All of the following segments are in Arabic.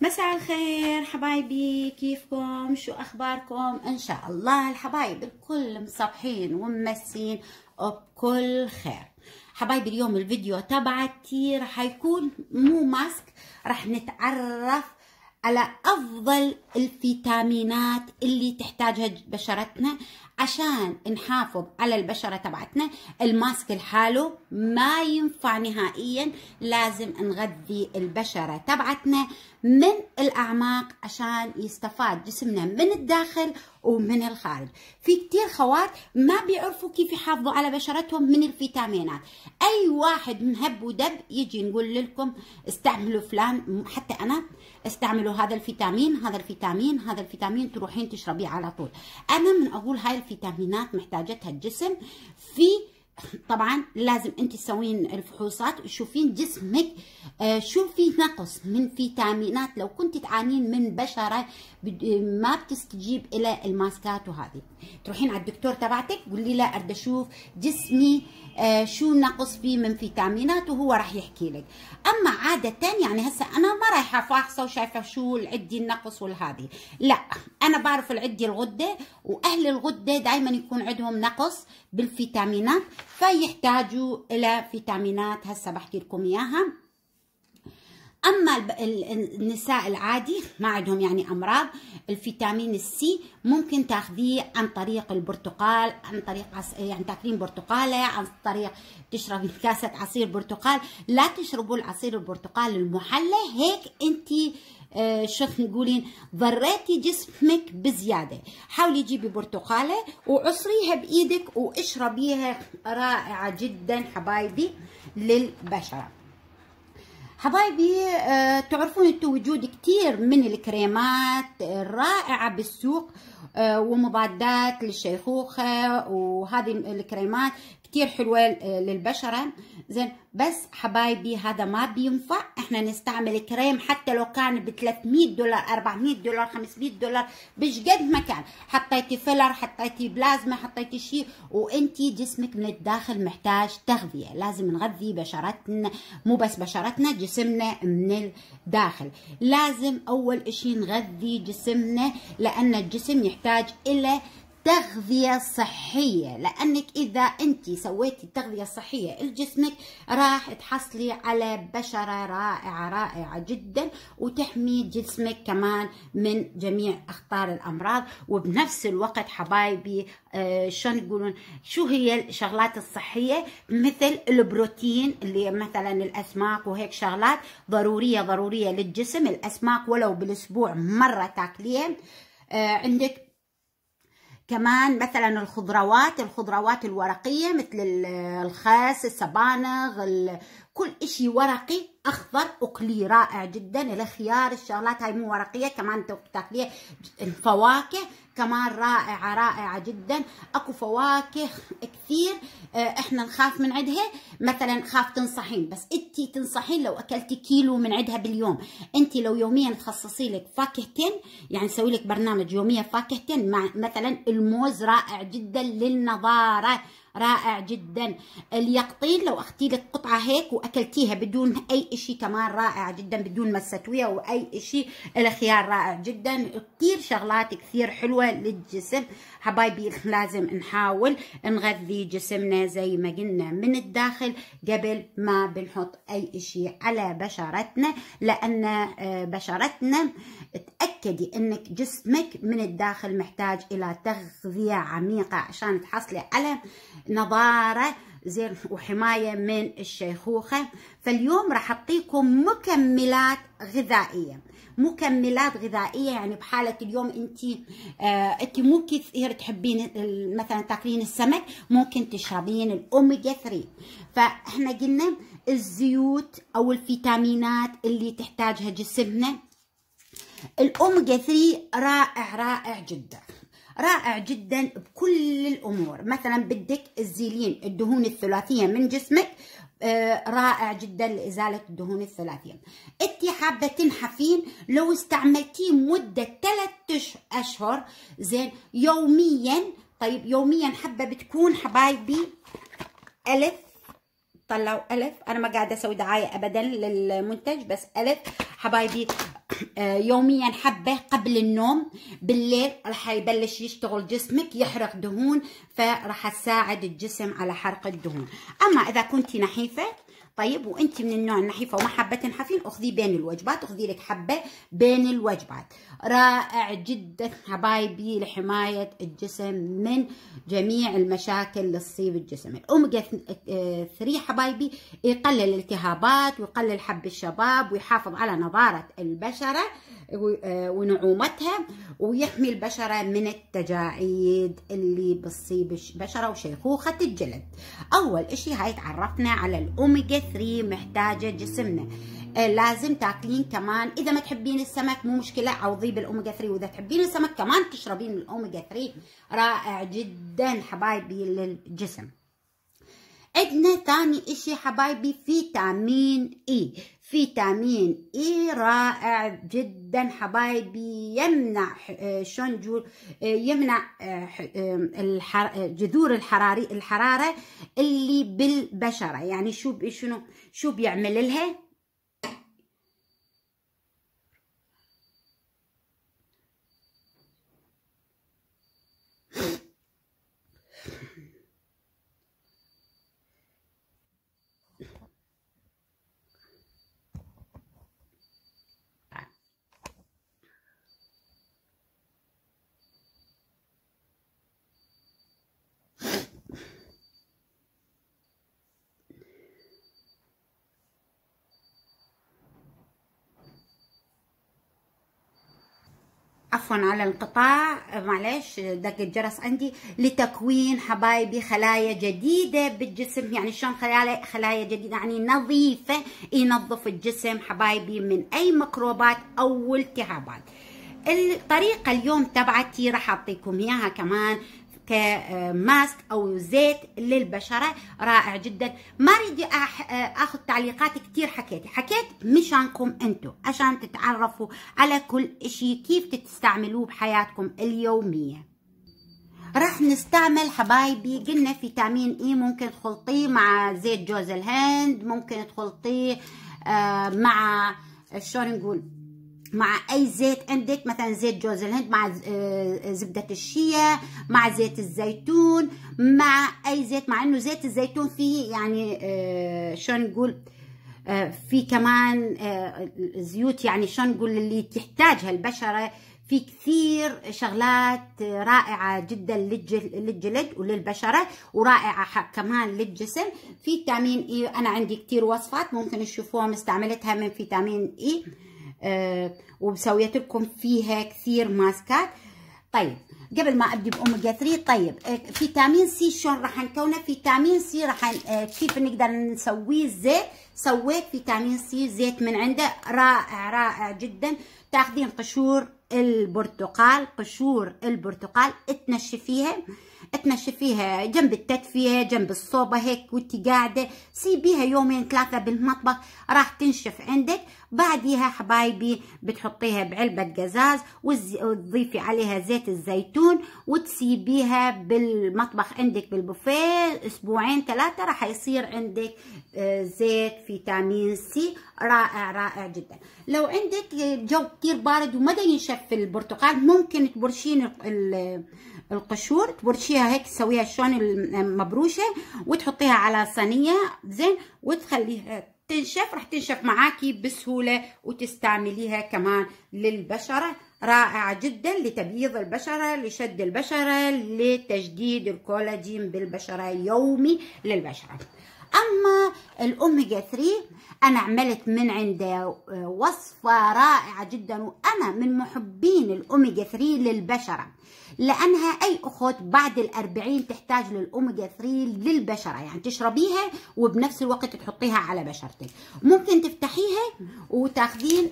مساء الخير حبايبي كيفكم شو اخباركم ان شاء الله الحبايب الكل مصبحين وممسين وبكل خير حبايبي اليوم الفيديو تبعتي رح يكون مو ماسك رح نتعرف على افضل الفيتامينات اللي تحتاجها بشرتنا عشان نحافظ على البشرة تبعتنا الماسك لحاله ما ينفع نهائيا لازم نغذي البشرة تبعتنا من الأعماق عشان يستفاد جسمنا من الداخل ومن الخارج في كثير خوات ما بيعرفوا كيف يحافظوا على بشرتهم من الفيتامينات أي واحد مهب ودب يجي نقول لكم استعملوا فلان حتى أنا استعملوا هذا الفيتامين هذا الفيتامين هذا الفيتامين تروحين تشربيه على طول أنا من أقول هاي فيتامينات محتاجتها الجسم في طبعا لازم انت تسوين الفحوصات وتشوفين جسمك آه، شو في نقص من فيتامينات لو كنت تعانين من بشره ما بتستجيب الى الماسكات وهذه تروحين على الدكتور تبعتك قولي له اريد اشوف جسمي آه، شو نقص فيه من فيتامينات وهو راح يحكي لك اما عاده يعني هسه انا ما رايحه فاحصه وشايفه شو العدي النقص والهذه لا انا بعرف العدي الغده واهل الغده دائما يكون عندهم نقص بالفيتامينات فيحتاجوا إلى فيتامينات هسه بحكي لكم إياها اما النساء العادي ما عندهم يعني امراض الفيتامين السي ممكن تاخذيه عن طريق البرتقال عن طريق عص... يعني تاكلين برتقاله عن طريق تشربي كاسه عصير برتقال لا تشربوا العصير البرتقال المحلى هيك انت آه، شو نقولين ضريتي جسمك بزياده حاولي جيبي برتقاله وعصريها بايدك واشربيها رائعه جدا حبايبي للبشره حبايبي آه، تعرفون انتم وجود كتير من الكريمات الرائعة آه، بالسوق آه، ومضادات للشيخوخة وهذه الكريمات كتير حلوة آه، للبشرة زين بس حبايبي هذا ما بينفع احنا نستعمل كريم حتى لو كان ب 300 دولار 400 دولار 500 دولار مش قد ما كان حطيتي فيلر حطيتي بلازما حطيتي شيء وانت جسمك من الداخل محتاج تغذية لازم نغذي بشرتنا مو بس بشرتنا جسمنا من الداخل لازم اول شيء نغذي جسمنا لان الجسم يحتاج الى تغذية صحية لأنك إذا أنت سويتي التغذية الصحية لجسمك راح تحصلي على بشرة رائعة رائعة جدا وتحمي جسمك كمان من جميع أخطار الأمراض وبنفس الوقت حبايبي آه، شلون يقولون شو هي الشغلات الصحية مثل البروتين اللي مثلا الأسماك وهيك شغلات ضرورية ضرورية للجسم الأسماك ولو بالأسبوع مرة تاكليها آه، عندك كمان مثلا الخضروات الخضروات الورقية مثل الخس السبانغ كل اشي ورقي اخضر اقلي رائع جدا الخيار الشغلات هاي مو ورقيه كمان تاكليها الفواكه كمان رائعه رائعه جدا اكو فواكه كثير آه، احنا نخاف من عندها مثلا خاف تنصحين بس انت تنصحين لو اكلتي كيلو من عندها باليوم انت لو يوميا تخصصي لك فاكهتين يعني سوي لك برنامج يوميا فاكهتين مع مثلا الموز رائع جدا للنضاره رائع جدا اليقطين لو اخدتي لك قطعه هيك واكلتيها بدون اي اشي كمان رائع جدا بدون ما تسويها واي اشي الخيار رائع جدا كثير شغلات كثير حلوه للجسم حبايبي لازم نحاول نغذي جسمنا زي ما قلنا من الداخل قبل ما بنحط اي اشي على بشرتنا لان آه، بشرتنا تأكد تأكدي أنك جسمك من الداخل محتاج إلى تغذية عميقة عشان تحصلي على نظارة زين وحماية من الشيخوخة فاليوم راح أعطيكم مكملات غذائية مكملات غذائيه يعني بحاله اليوم انت آه انت مو كثير تحبين مثلا تاكلين السمك ممكن تشربين الاوميجا 3 فاحنا قلنا الزيوت او الفيتامينات اللي تحتاجها جسمنا الأوميجا 3 رائع رائع جدا رائع جدا بكل الأمور مثلا بدك الزيلين الدهون الثلاثية من جسمك آه، رائع جدا لإزالة الدهون الثلاثية انت حابة تنحفين لو استعملتيه مدة 3 أشهر زين يوميا طيب يوميا حبة بتكون حبايبي ألف طلعوا ألف أنا ما قاعدة أسوي دعاية أبدا للمنتج بس ألف حبايبي آه، يوميا حبه قبل النوم بالليل رح يبلش يشتغل جسمك يحرق دهون فرح تساعد الجسم على حرق الدهون اما اذا كنت نحيفه طيب وانت من النوع النحيفه وما حابه تنحفين اخذي بين الوجبات اخذي لك حبه بين الوجبات رائع جدا حبايبي لحمايه الجسم من جميع المشاكل اللي تصيب الجسم الاوميجا 3 آه، حبايبي يقلل الالتهابات ويقلل حب الشباب ويحافظ على نضاره البشره ونعومتها ويحمي البشرة من التجاعيد اللي بتصيب البشرة وشيخوخة الجلد أول إشي هاي تعرفنا على الأوميجا 3 محتاجة جسمنا آه، لازم تاكلين كمان اذا ما تحبين السمك مو مشكله عوضي بالاوميجا 3 واذا تحبين السمك كمان تشربين الاوميجا 3 رائع جدا حبايبي للجسم عندنا ثاني اشي حبايبي فيتامين اي فيتامين اي e رائع جدا حبايبي يمنع آه، شلون آه، يمنع آه، جذور الحراري الحراره اللي بالبشره يعني شو شنو شو بيعمل لها عفوا على القطاع معلش دق الجرس عندي لتكوين حبايبي خلايا جديده بالجسم يعني شلون خلايا خلايا جديده يعني نظيفه ينظف الجسم حبايبي من اي ميكروبات او التهابات الطريقه اليوم تبعتي راح اعطيكم اياها كمان كماسك او زيت للبشره رائع جدا ما ريدي اخذ تعليقات كثير حكيت حكيت مشانكم انتم عشان تتعرفوا على كل اشي كيف تستعملوه بحياتكم اليوميه راح نستعمل حبايبي قلنا فيتامين اي ممكن تخلطيه مع زيت جوز الهند ممكن تخلطيه آه، مع شو نقول مع اي زيت عندك مثلا زيت جوز الهند مع آه، زبده الشيا مع زيت الزيتون مع اي زيت مع انه زيت الزيتون فيه يعني آه، شلون نقول آه، في كمان زيوت يعني شلون نقول اللي تحتاجها البشره في كثير شغلات رائعة جدا للجلد وللبشرة ورائعة كمان للجسم فيتامين اي انا عندي كثير وصفات ممكن تشوفوها مستعملتها من فيتامين اي آه، ومسويت لكم فيها كثير ماسكات طيب قبل ما ابدي باوميجا 3 طيب آه، فيتامين سي شلون راح نكونه فيتامين سي راح آه، كيف نقدر نسويه زيت سويت فيتامين سي زيت من عنده رائع رائع جدا تاخذين قشور البرتقال قشور البرتقال تنشفيها اتمشي فيها جنب التدفئه جنب الصوبه هيك وانت قاعده سيبيها يومين ثلاثه بالمطبخ راح تنشف عندك بعديها حبايبي بتحطيها بعلبه قزاز وتضيفي عليها زيت الزيتون وتسيبيها بالمطبخ عندك بالبوفيه اسبوعين ثلاثه راح يصير عندك آه، زيت فيتامين سي رائع رائع جدا لو عندك جو كتير بارد وما ينشف البرتقال ممكن تبرشين القشور تبرشيها هيك تسويها شلون المبروشه وتحطيها على صينيه زين وتخليها تنشف راح تنشف معاكي بسهولة وتستعمليها كمان للبشرة رائعة جدا لتبييض البشرة لشد البشرة لتجديد الكولاجين بالبشرة يومي للبشرة اما الاوميجا 3 انا عملت من عنده آه، وصفه رائعه جدا وانا من محبين الاوميجا 3 للبشره لأنها أي أخت بعد الأربعين تحتاج للأوميجا 3 للبشرة يعني تشربيها وبنفس الوقت تحطيها على بشرتك ممكن تفتحيها وتاخذين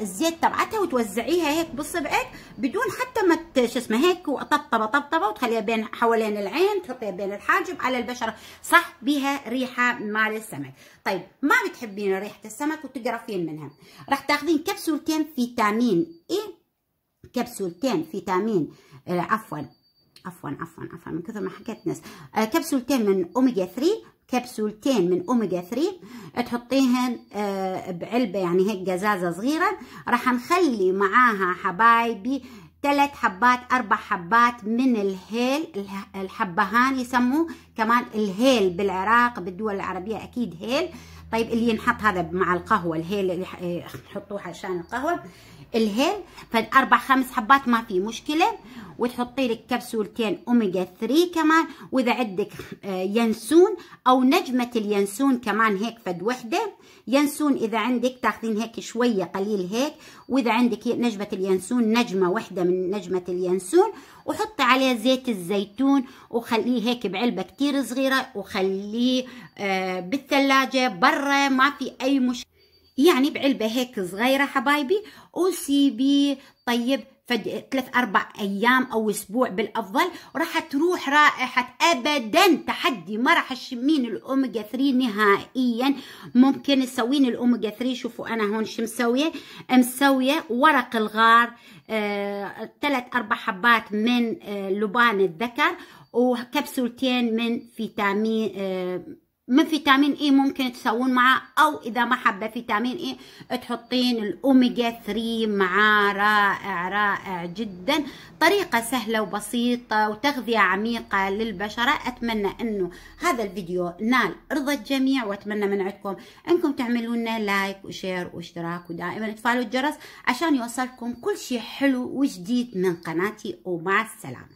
الزيت تبعتها وتوزعيها هيك بصبعك بدون حتى ما شو اسمه هيك وطبطبه طبطبه وتخليها بين حوالين العين تحطيها بين الحاجب على البشرة صح بها ريحة مال السمك طيب ما بتحبين ريحة السمك وتقرفين منها راح تاخذين كبسولتين فيتامين اي كبسولتين فيتامين آه، عفوا عفوا عفوا عفوا من كثر ما حكيت ناس آه، كبسولتين من اوميجا 3 كبسولتين من اوميجا 3 تحطيهن آه، بعلبه يعني هيك قزازه صغيره راح نخلي معاها حبايبي ثلاث حبات اربع حبات من الهيل الحبهان يسموه كمان الهيل بالعراق بالدول العربيه اكيد هيل طيب اللي ينحط هذا مع القهوه الهيل اللي نحطوه عشان القهوه الهيل فالاربع خمس حبات ما في مشكله وتحطي لك كبسولتين اوميجا 3 كمان واذا عندك آه، ينسون او نجمه الينسون كمان هيك فد وحده ينسون اذا عندك تاخذين هيك شويه قليل هيك واذا عندك نجمه الينسون نجمه وحده من نجمه الينسون وحطي عليه زيت الزيتون وخليه هيك بعلبه كتير صغيره وخليه آه، بالثلاجه برا ما في اي مشكله يعني بعلبة هيك صغيرة حبايبي وسيبي طيب فد ثلاث أربع أيام أو أسبوع بالأفضل وراح تروح رائحة أبدا تحدي ما راح تشمين الأوميجا 3 نهائيا ممكن تسوين الأوميجا 3 شوفوا أنا هون شو مسوية مسوية ورق الغار آه، ثلاث أربع حبات من آه، لبان الذكر وكبسولتين من فيتامين آه من فيتامين اي ممكن تسوون معاه او اذا ما حابه فيتامين اي تحطين الاوميجا 3 معاه رائع رائع جدا طريقه سهله وبسيطه وتغذيه عميقه للبشره اتمنى انه هذا الفيديو نال رضا الجميع واتمنى من عندكم انكم تعملوا لنا لايك وشير واشتراك ودائما تفعلوا الجرس عشان يوصلكم كل شيء حلو وجديد من قناتي ومع السلامه